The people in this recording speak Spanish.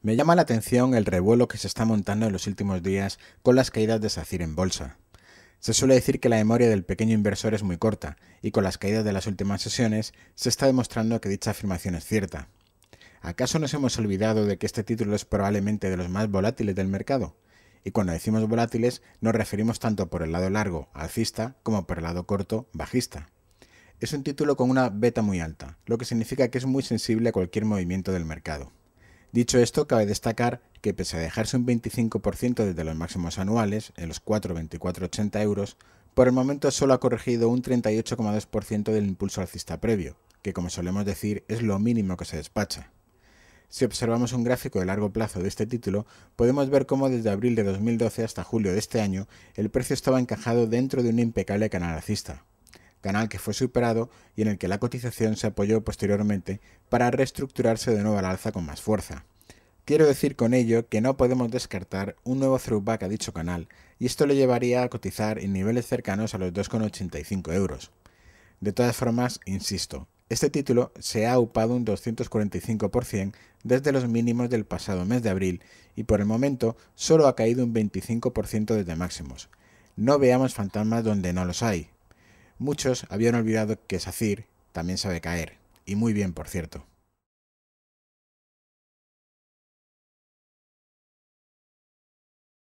Me llama la atención el revuelo que se está montando en los últimos días con las caídas de SACIR en bolsa. Se suele decir que la memoria del pequeño inversor es muy corta, y con las caídas de las últimas sesiones se está demostrando que dicha afirmación es cierta. ¿Acaso nos hemos olvidado de que este título es probablemente de los más volátiles del mercado? Y cuando decimos volátiles nos referimos tanto por el lado largo, alcista, como por el lado corto, bajista. Es un título con una beta muy alta, lo que significa que es muy sensible a cualquier movimiento del mercado. Dicho esto, cabe destacar que pese a dejarse un 25% desde los máximos anuales, en los 4,2480 euros, por el momento solo ha corregido un 38,2% del impulso alcista previo, que como solemos decir es lo mínimo que se despacha. Si observamos un gráfico de largo plazo de este título, podemos ver cómo desde abril de 2012 hasta julio de este año el precio estaba encajado dentro de un impecable canal alcista, canal que fue superado y en el que la cotización se apoyó posteriormente para reestructurarse de nuevo al alza con más fuerza. Quiero decir con ello que no podemos descartar un nuevo throwback a dicho canal, y esto le llevaría a cotizar en niveles cercanos a los 2,85 euros. De todas formas, insisto, este título se ha upado un 245% desde los mínimos del pasado mes de abril y por el momento solo ha caído un 25% desde máximos. No veamos fantasmas donde no los hay. Muchos habían olvidado que Sacir también sabe caer, y muy bien por cierto.